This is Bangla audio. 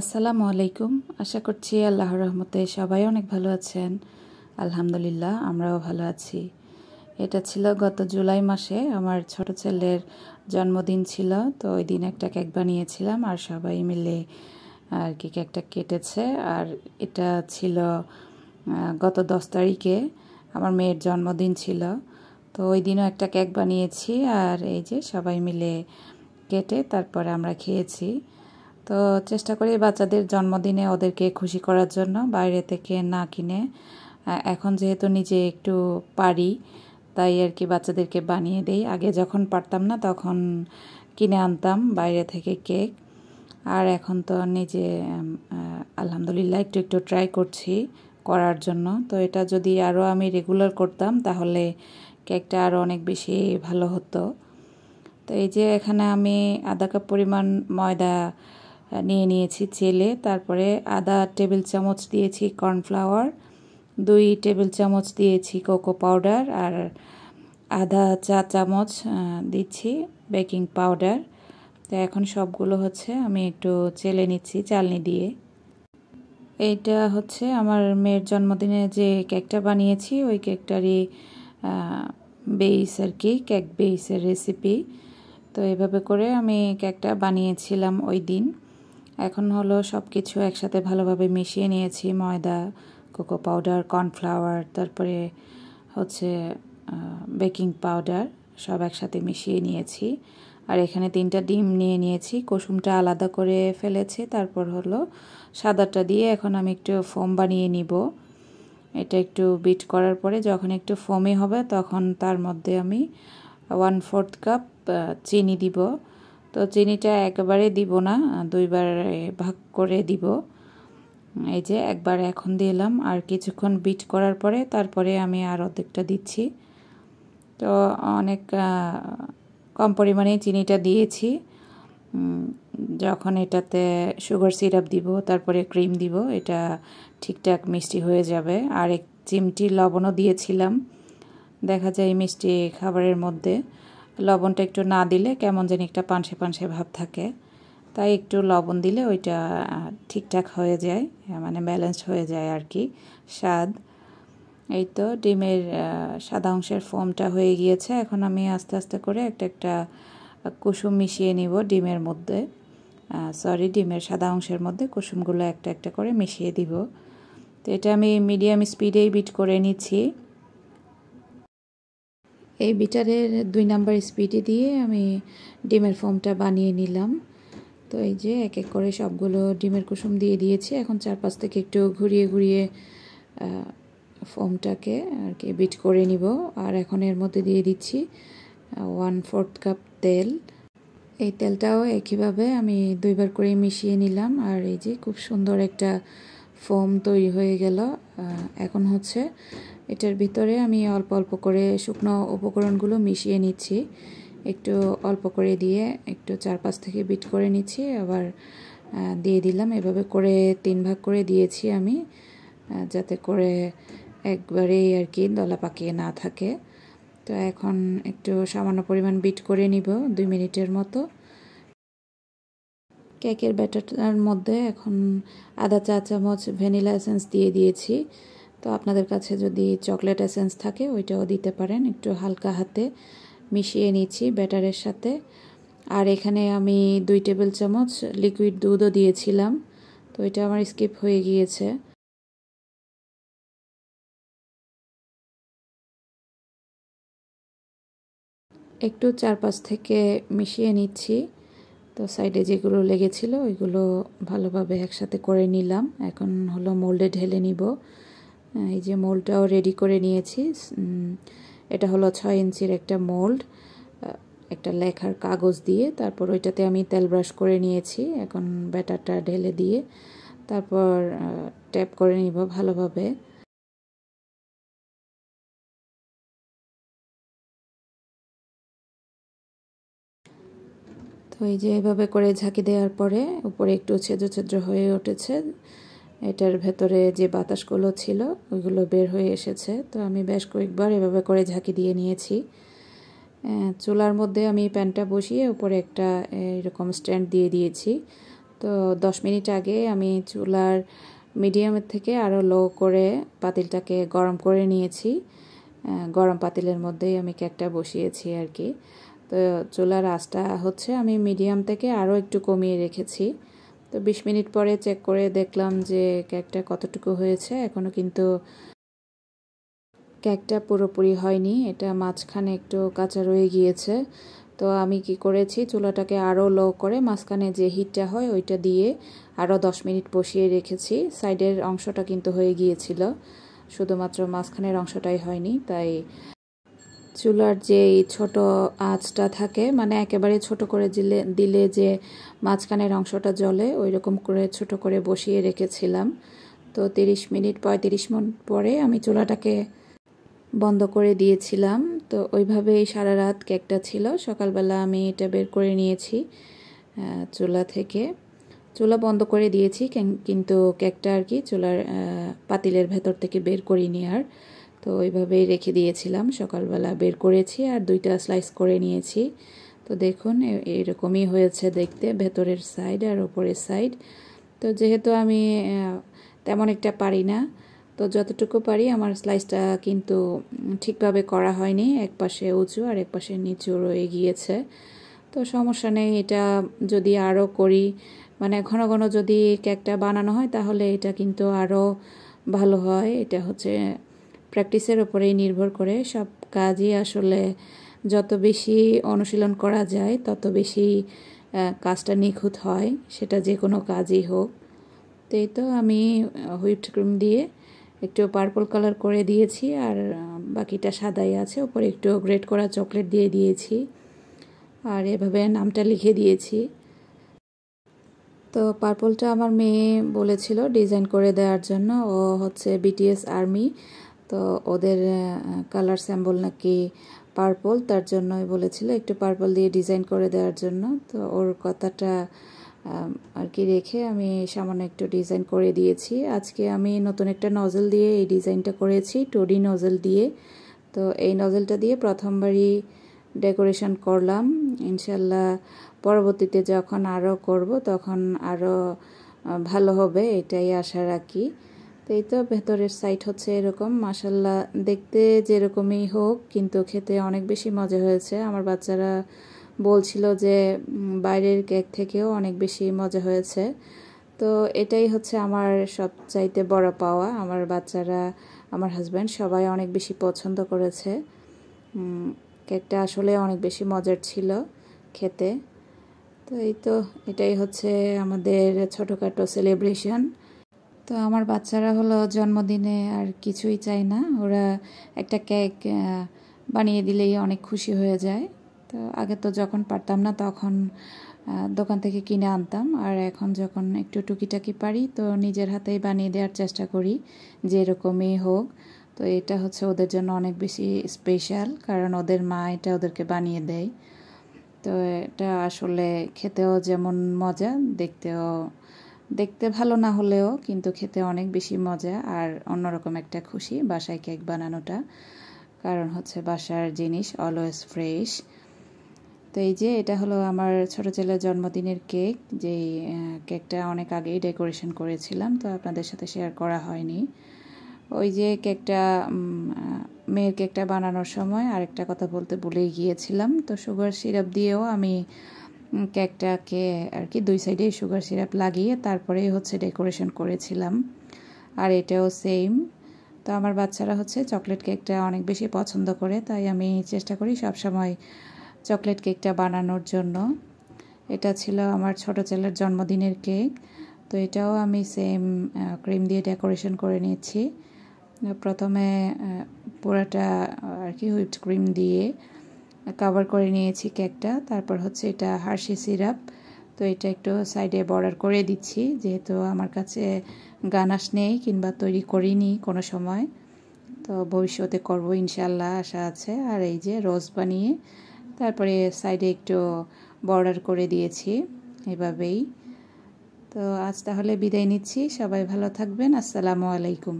আসসালামু আলাইকুম আশা করছি আল্লাহর রহমতে সবাই অনেক ভালো আছেন আলহামদুলিল্লাহ আমরাও ভালো আছি এটা ছিল গত জুলাই মাসে আমার ছোট ছেলের জন্মদিন ছিল তো ওই দিন একটা কেক বানিয়েছিলাম আর সবাই মিলে আর কি কেকটা কেটেছে আর এটা ছিল গত দশ তারিখে আমার মেয়ের জন্মদিন ছিল তো ওই দিনও একটা কেক বানিয়েছি আর এই যে সবাই মিলে কেটে তারপরে আমরা খেয়েছি তো চেষ্টা করি বাচ্চাদের জন্মদিনে ওদেরকে খুশি করার জন্য বাইরে থেকে না কিনে এখন যেহেতু নিজে একটু পারি তাই আর কি বাচ্চাদেরকে বানিয়ে দেই আগে যখন পারতাম না তখন কিনে আনতাম বাইরে থেকে কেক আর এখন তো নিজে আলহামদুলিল্লাহ একটু একটু ট্রাই করছি করার জন্য তো এটা যদি আরও আমি রেগুলার করতাম তাহলে কেকটা আরও অনেক বেশি ভালো হতো তো এই যে এখানে আমি আধা কাপ পরিমাণ ময়দা নিয়ে নিয়েছি চেলে তারপরে আধা টেবিল চামচ দিয়েছি কর্নফ্লাওয়ার দুই টেবিল চামচ দিয়েছি কোকো পাউডার আর আধা চা চামচ দিচ্ছি বেকিং পাউডার তো এখন সবগুলো হচ্ছে আমি একটু চেলে নিচ্ছি চালনি দিয়ে এইটা হচ্ছে আমার মেয়ের জন্মদিনে যে কেকটা বানিয়েছি ওই কেকটারই বেইস আর কি কেক বেইসের রেসিপি তো এভাবে করে আমি কেকটা বানিয়েছিলাম ওই দিন এখন হলো সব কিছু একসাথে ভালোভাবে মিশিয়ে নিয়েছি ময়দা কোকো পাউডার কর্নফ্লাওয়ার তারপরে হচ্ছে বেকিং পাউডার সব একসাথে মিশিয়ে নিয়েছি আর এখানে তিনটা ডিম নিয়ে নিয়েছি কুসুমটা আলাদা করে ফেলেছি তারপর হলো সাদাটা দিয়ে এখন আমি একটু ফোম বানিয়ে নিব এটা একটু বিট করার পরে যখন একটু ফোমে হবে তখন তার মধ্যে আমি ওয়ান ফোর্থ কাপ চিনি দিব তো চিনিটা একবারে দিব না দুইবার ভাগ করে দিব এই যে একবার এখন দিলাম আর কিছুক্ষণ বিট করার পরে তারপরে আমি আর অর্ধেকটা দিচ্ছি তো অনেক কম পরিমাণে চিনিটা দিয়েছি যখন এটাতে সুগার সিরাপ দিব তারপরে ক্রিম দিব এটা ঠিকঠাক মিষ্টি হয়ে যাবে আর এক চিমটি লবণও দিয়েছিলাম দেখা যায় মিষ্টি খাবারের মধ্যে লবণটা একটু না দিলে কেমন যেন একটা পানসে পানসে ভাব থাকে তাই একটু লবণ দিলে ওইটা ঠিকঠাক হয়ে যায় মানে ব্যালেন্স হয়ে যায় আর কি স্বাদ এই তো ডিমের সাদা অংশের ফোমটা হয়ে গিয়েছে এখন আমি আস্তে আস্তে করে একটা একটা কুসুম মিশিয়ে নিব ডিমের মধ্যে সরি ডিমের সাদা অংশের মধ্যে কুসুমগুলো একটা একটা করে মিশিয়ে দিব তো এটা আমি মিডিয়াম স্পিডেই বিট করে নিচ্ছি এই বিটারের দুই নাম্বার স্পিডে দিয়ে আমি ডিমের ফোমটা বানিয়ে নিলাম তো এই যে এক এক করে সবগুলো ডিমের কুসুম দিয়ে দিয়েছি এখন চারপাশ থেকে একটু ঘুরিয়ে ঘুরিয়ে ফোমটাকে আর কি বিট করে নিব আর এখন এর মধ্যে দিয়ে দিচ্ছি ওয়ান ফোর্থ কাপ তেল এই তেলটাও একইভাবে আমি দুইবার করে মিশিয়ে নিলাম আর এই যে খুব সুন্দর একটা ফোম তৈরি হয়ে গেল এখন হচ্ছে এটার ভিতরে আমি অল্প অল্প করে শুকনো উপকরণগুলো মিশিয়ে নিচ্ছি একটু অল্প করে দিয়ে একটু চার পাঁচ থেকে বিট করে নিচ্ছি আবার দিয়ে দিলাম এভাবে করে তিন ভাগ করে দিয়েছি আমি যাতে করে একবারেই আর কি দলা পাকিয়ে না থাকে তো এখন একটু সামান্য পরিমাণ বিট করে নিব দুই মিনিটের মতো কেকের ব্যাটারটার মধ্যে এখন আধা চা চামচ ভ্যানিলা এসেন্স দিয়ে দিয়েছি তো আপনাদের কাছে যদি চকলেট এসেন্স থাকে ওইটাও দিতে পারেন একটু হালকা হাতে মিশিয়ে নিচ্ছি ব্যাটারের সাথে আর এখানে আমি দুই টেবিল চামচ লিকুইড দুধও দিয়েছিলাম তো এটা আমার স্কিপ হয়ে গিয়েছে একটু চারপাশ থেকে মিশিয়ে নিচ্ছি তো সাইডে যেগুলো লেগেছিল ওইগুলো ভালোভাবে একসাথে করে নিলাম এখন হলো মোল্ডে ঢেলে নিব এই যে মোল্ডটাও রেডি করে নিয়েছি এটা হলো ছয় ইঞ্চির একটা মোল্ড একটা লেখার কাগজ দিয়ে তারপর ওইটাতে আমি তেল ব্রাশ করে নিয়েছি এখন ব্যাটারটা ঢেলে দিয়ে তারপর ট্যাপ করে নিব ভালোভাবে ওই যে এভাবে করে ঝাঁকি দেওয়ার পরে উপরে একটু ছেদ্র ছেদ্র হয়ে উঠেছে এটার ভেতরে যে বাতাসগুলো ছিল ওইগুলো বের হয়ে এসেছে তো আমি বেশ কয়েকবার এভাবে করে ঝাঁকি দিয়ে নিয়েছি চুলার মধ্যে আমি প্যানটা বসিয়ে উপরে একটা এরকম স্ট্যান্ড দিয়ে দিয়েছি তো দশ মিনিট আগে আমি চুলার মিডিয়ামের থেকে আরও লো করে পাতিলটাকে গরম করে নিয়েছি গরম পাতিলের মধ্যেই আমি কেকটা বসিয়েছি আর কি তো চুলার আঁচটা হচ্ছে আমি মিডিয়াম থেকে আরও একটু কমিয়ে রেখেছি তো বিশ মিনিট পরে চেক করে দেখলাম যে কেকটা কতটুকু হয়েছে এখনও কিন্তু কেকটা পুরোপুরি হয়নি এটা মাঝখানে একটু কাঁচা রয়ে গিয়েছে তো আমি কি করেছি চুলাটাকে আরও লো করে মাঝখানে যে হিটটা হয় ওইটা দিয়ে আরও দশ মিনিট বসিয়ে রেখেছি সাইডের অংশটা কিন্তু হয়ে গিয়েছিল শুধুমাত্র মাঝখানের অংশটাই হয়নি তাই চুলার যে ছোট আঁচটা থাকে মানে একেবারে ছোট করে দিলে দিলে যে মাঝখানের অংশটা জলে ওই রকম করে ছোট করে বসিয়ে রেখেছিলাম তো তিরিশ মিনিট পঁয়ত্রিশ মিনিট পরে আমি চুলাটাকে বন্ধ করে দিয়েছিলাম তো ওইভাবেই সারা রাত কেকটা ছিল সকালবেলা আমি এটা বের করে নিয়েছি চুলা থেকে চুলা বন্ধ করে দিয়েছি কিন্তু কেকটা আর কি চুলার পাতিলের ভেতর থেকে বের করিনি আর তো ওইভাবেই রেখে দিয়েছিলাম সকালবেলা বের করেছি আর দুইটা স্লাইস করে নিয়েছি তো দেখুন এরকমই হয়েছে দেখতে ভেতরের সাইড আর ওপরের সাইড তো যেহেতু আমি তেমন একটা পারি না তো যতটুকু পারি আমার স্লাইসটা কিন্তু ঠিকভাবে করা হয়নি এক পাশে উঁচু আর এক পাশে নিচু রয়ে গিয়েছে তো সমস্যা নেই এটা যদি আরও করি মানে ঘন ঘন যদি কেকটা বানানো হয় তাহলে এটা কিন্তু আরও ভালো হয় এটা হচ্ছে প্র্যাকটিসের ওপরেই নির্ভর করে সব কাজই আসলে যত বেশি অনুশীলন করা যায় তত বেশি কাজটা নিখুঁত হয় সেটা যে কোনো কাজই হোক তো এই তো আমি হুইপড ক্রিম দিয়ে একটু পার্পল কালার করে দিয়েছি আর বাকিটা সাদাই আছে ওপরে একটু গ্রেট করা চকলেট দিয়ে দিয়েছি আর এভাবে নামটা লিখে দিয়েছি তো পার্পলটা আমার মেয়ে বলেছিল ডিজাইন করে দেওয়ার জন্য ও হচ্ছে বিটিএস আর্মি তো ওদের কালার স্যাম্বল নাকি পার্পল তার জন্যই বলেছিল একটু পার্পল দিয়ে ডিজাইন করে দেওয়ার জন্য তো ওর কথাটা আর কি রেখে আমি সামান্য একটু ডিজাইন করে দিয়েছি আজকে আমি নতুন একটা নজল দিয়ে এই ডিজাইনটা করেছি টোডি নজল দিয়ে তো এই নজলটা দিয়ে প্রথমবারই ডেকোরেশন করলাম ইনশাল্লাহ পরবর্তীতে যখন আরও করব তখন আরও ভালো হবে এটাই আশা রাখি তো এই তো ভেতরের সাইড হচ্ছে এরকম মাসাল্লাহ দেখতে যেরকমই হোক কিন্তু খেতে অনেক বেশি মজা হয়েছে আমার বাচ্চারা বলছিল যে বাইরের কেক থেকেও অনেক বেশি মজা হয়েছে তো এটাই হচ্ছে আমার সবচাইতে বড় পাওয়া আমার বাচ্চারা আমার হাজব্যান্ড সবাই অনেক বেশি পছন্দ করেছে কেকটা আসলে অনেক বেশি মজার ছিল খেতে তো এই তো এটাই হচ্ছে আমাদের ছোটোখাটো সেলিব্রেশন তো আমার বাচ্চারা হলো জন্মদিনে আর কিছুই চাই না ওরা একটা কেক বানিয়ে দিলেই অনেক খুশি হয়ে যায় তো আগে তো যখন পারতাম না তখন দোকান থেকে কিনে আনতাম আর এখন যখন একটু টুকিটাকি পারি তো নিজের হাতেই বানিয়ে দেওয়ার চেষ্টা করি যে এরকমই হোক তো এটা হচ্ছে ওদের জন্য অনেক বেশি স্পেশাল কারণ ওদের মা এটা ওদেরকে বানিয়ে দেয় তো এটা আসলে খেতেও যেমন মজা দেখতেও দেখতে ভালো না হলেও কিন্তু খেতে অনেক বেশি মজা আর অন্যরকম একটা খুশি বাসায় কেক বানানোটা কারণ হচ্ছে বাসার জিনিস অলওয়েজ ফ্রেশ তো এই যে এটা হলো আমার ছোট ছেলের জন্মদিনের কেক যেই কেকটা অনেক আগেই ডেকোরেশন করেছিলাম তো আপনাদের সাথে শেয়ার করা হয়নি ওই যে কেকটা মেয়ের কেকটা বানানোর সময় আরেকটা কথা বলতে ভুলেই গিয়েছিলাম তো সুগার সিরাপ দিয়েও আমি কেকটাকে আর কি দুই সাইডে সুগার সিরাপ লাগিয়ে তারপরে হচ্ছে ডেকোরেশন করেছিলাম আর এটাও সেম তো আমার বাচ্চারা হচ্ছে চকলেট কেকটা অনেক বেশি পছন্দ করে তাই আমি চেষ্টা করি সবসময় চকলেট কেকটা বানানোর জন্য এটা ছিল আমার ছোট ছেলের জন্মদিনের কেক তো এটাও আমি সেম ক্রিম দিয়ে ডেকোরেশন করে নিয়েছি প্রথমে পুরাটা আর কি হুইপড ক্রিম দিয়ে কাভার করে নিয়েছি কেকটা তারপর হচ্ছে এটা হার্সি সিরাপ তো এটা একটু সাইডে বর্ডার করে দিচ্ছি যেহেতু আমার কাছে গানাস নেই কিংবা তৈরি করিনি কোনো সময় তো ভবিষ্যতে করব ইনশাল্লাহ আশা আছে আর এই যে রোজ বানিয়ে তারপরে সাইডে একটু বর্ডার করে দিয়েছি এভাবেই তো আজ তাহলে বিদায় নিচ্ছি সবাই ভালো থাকবেন আসসালামু আলাইকুম